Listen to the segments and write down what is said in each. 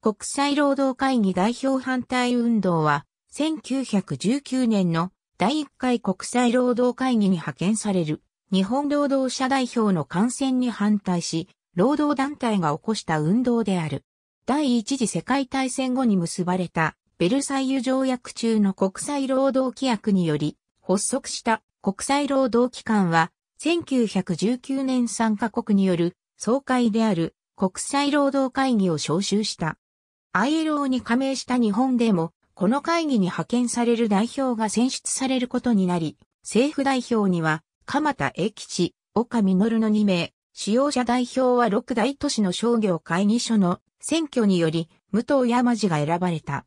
国際労働会議代表反対運動は、1919年の第1回国際労働会議に派遣される日本労働者代表の感染に反対し、労働団体が起こした運動である。第一次世界大戦後に結ばれたベルサイユ条約中の国際労働規約により発足した国際労働機関は1919年参加国による総会である国際労働会議を招集した。ILO に加盟した日本でも、この会議に派遣される代表が選出されることになり、政府代表には、鎌田英吉、岡実の2名、使用者代表は六大都市の商業会議所の選挙により、武藤山路が選ばれた。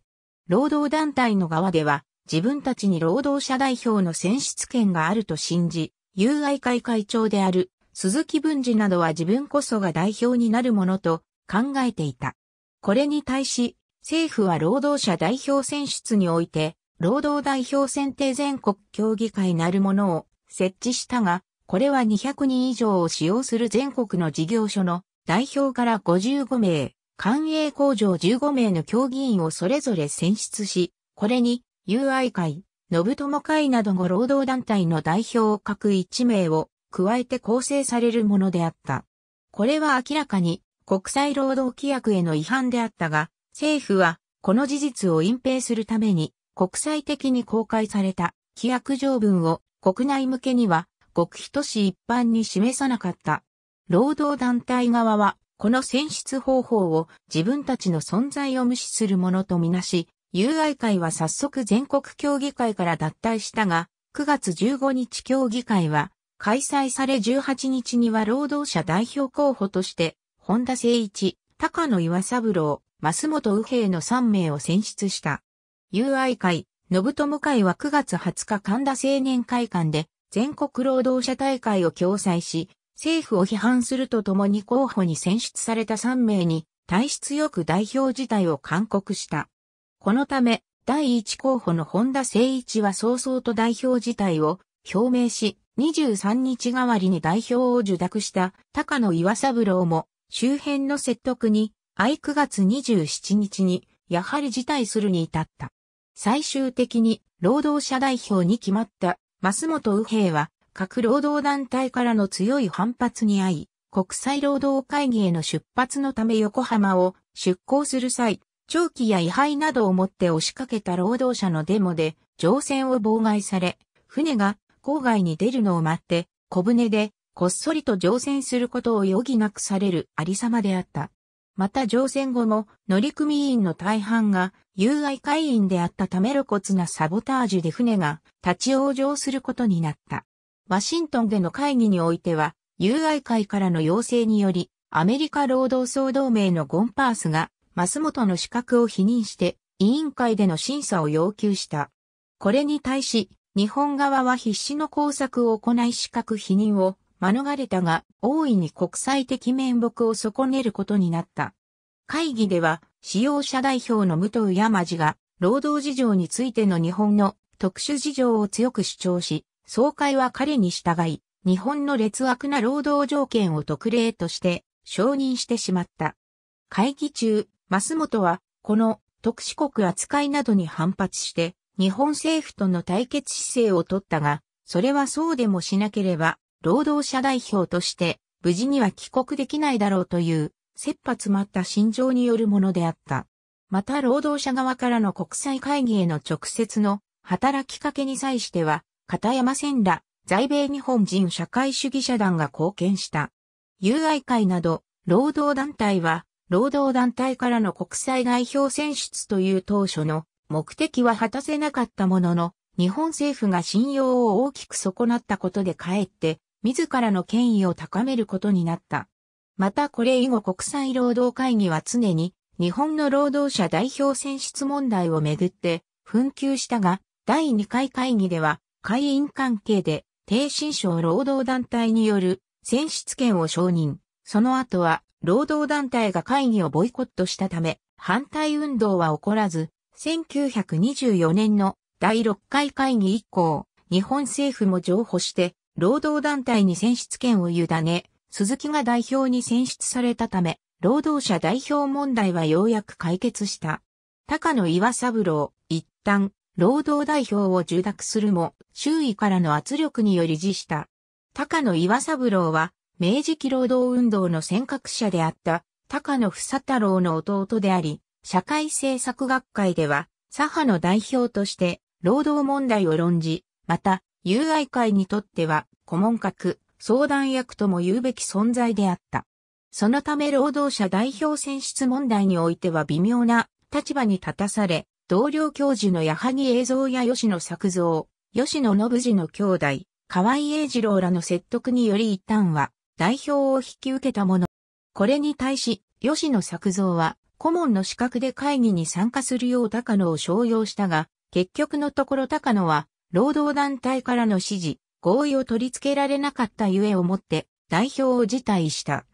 労働団体の側では、自分たちに労働者代表の選出権があると信じ、友愛会会長である鈴木文治などは自分こそが代表になるものと考えていた。これに対し、政府は労働者代表選出において、労働代表選定全国協議会なるものを設置したが、これは200人以上を使用する全国の事業所の代表から55名、官営工場15名の協議員をそれぞれ選出し、これに UI 会、信友会などの労働団体の代表を各1名を加えて構成されるものであった。これは明らかに国際労働規約への違反であったが、政府はこの事実を隠蔽するために国際的に公開された規約条文を国内向けには極秘都市一般に示さなかった。労働団体側はこの選出方法を自分たちの存在を無視するものとみなし、友愛会は早速全国協議会から脱退したが、9月15日協議会は開催され18日には労働者代表候補として本田誠一、高野岩三郎、増本右平の3名を選出した。友愛会、信友会は9月20日神田青年会館で全国労働者大会を共催し、政府を批判するとともに候補に選出された3名に、体質よく代表自体を勧告した。このため、第1候補の本田誠一は早々と代表自体を表明し、23日代わりに代表を受諾した高野岩三郎も周辺の説得に、愛い9月27日に、やはり辞退するに至った。最終的に、労働者代表に決まった、増本右平は、各労働団体からの強い反発に遭い、国際労働会議への出発のため横浜を出港する際、長期や位廃などを持って押しかけた労働者のデモで、乗船を妨害され、船が郊外に出るのを待って、小舟でこっそりと乗船することを余儀なくされるありさまであった。また乗船後も乗組員の大半が友愛会員であったため露骨なサボタージュで船が立ち往生することになった。ワシントンでの会議においては、友愛会からの要請により、アメリカ労働総同盟のゴンパースが、マスモトの資格を否認して、委員会での審査を要求した。これに対し、日本側は必死の工作を行い資格否認を免れたが、大いに国際的面目を損ねることになった。会議では、使用者代表の武藤山路が、労働事情についての日本の特殊事情を強く主張し、総会は彼に従い、日本の劣悪な労働条件を特例として承認してしまった。会議中、増本は、この特殊国扱いなどに反発して、日本政府との対決姿勢を取ったが、それはそうでもしなければ、労働者代表として無事には帰国できないだろうという、切羽詰まった心情によるものであった。また労働者側からの国際会議への直接の働きかけに際しては、片山千ら、在米日本人社会主義者団が貢献した。友愛会など、労働団体は、労働団体からの国際代表選出という当初の目的は果たせなかったものの、日本政府が信用を大きく損なったことでかえって、自らの権威を高めることになった。またこれ以後国際労働会議は常に日本の労働者代表選出問題をめぐって紛糾したが、第2回会議では会員関係で低新省労働団体による選出権を承認。その後は労働団体が会議をボイコットしたため反対運動は起こらず、1924年の第6回会議以降、日本政府も譲歩して労働団体に選出権を委ね、鈴木が代表に選出されたため、労働者代表問題はようやく解決した。高野岩三郎、一旦、労働代表を受諾するも、周囲からの圧力により辞した。高野岩三郎は、明治期労働運動の尖閣者であった高野房太郎の弟であり、社会政策学会では、左派の代表として労働問題を論じ、また友愛会にとっては顧問格、相談役とも言うべき存在であった。そのため労働者代表選出問題においては微妙な立場に立たされ、同僚教授の矢作映像や吉野作造、吉野信次の兄弟、河合英二郎らの説得により一旦は代表を引き受けたもの。これに対し、吉野作造は顧問の資格で会議に参加するよう高野を商用したが、結局のところ高野は労働団体からの指示、合意を取り付けられなかったゆえをもって代表を辞退した。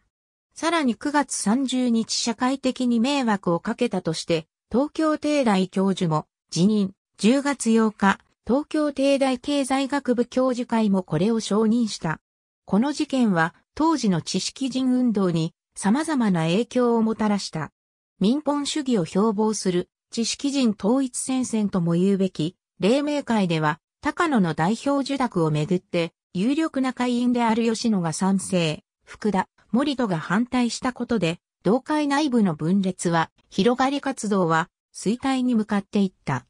さらに9月30日社会的に迷惑をかけたとして、東京帝大教授も辞任。10月8日、東京帝大経済学部教授会もこれを承認した。この事件は当時の知識人運動に様々な影響をもたらした。民本主義を標榜する知識人統一戦線とも言うべき、黎明会では高野の代表受諾をめぐって、有力な会員である吉野が賛成、福田、森戸が反対したことで、同会内部の分裂は、広がり活動は、衰退に向かっていった。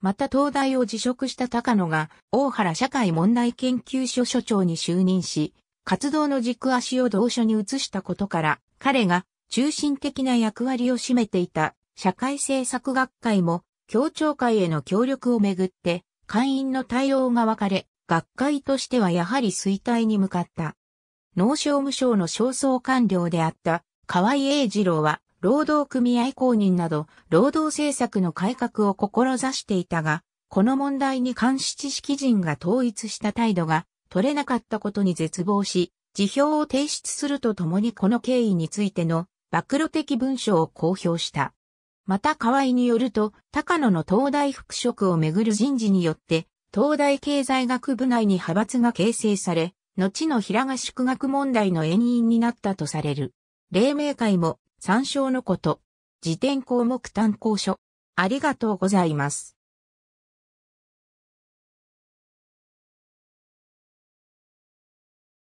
また東大を辞職した高野が、大原社会問題研究所所長に就任し、活動の軸足を同所に移したことから、彼が中心的な役割を占めていた社会政策学会も、協調会への協力をめぐって、会員の対応が分かれ、学会としてはやはり衰退に向かった。農商務省の焦燥官僚であった河合英二郎は、労働組合公認など、労働政策の改革を志していたが、この問題に関し知識人が統一した態度が取れなかったことに絶望し、辞表を提出するとともにこの経緯についての暴露的文書を公表した。また河合によると、高野の東大復職をめぐる人事によって、東大経済学部内に派閥が形成され、後の平賀宿学問題の遠因になったとされる。黎明会も参照のこと。辞典項目単行書。ありがとうございます。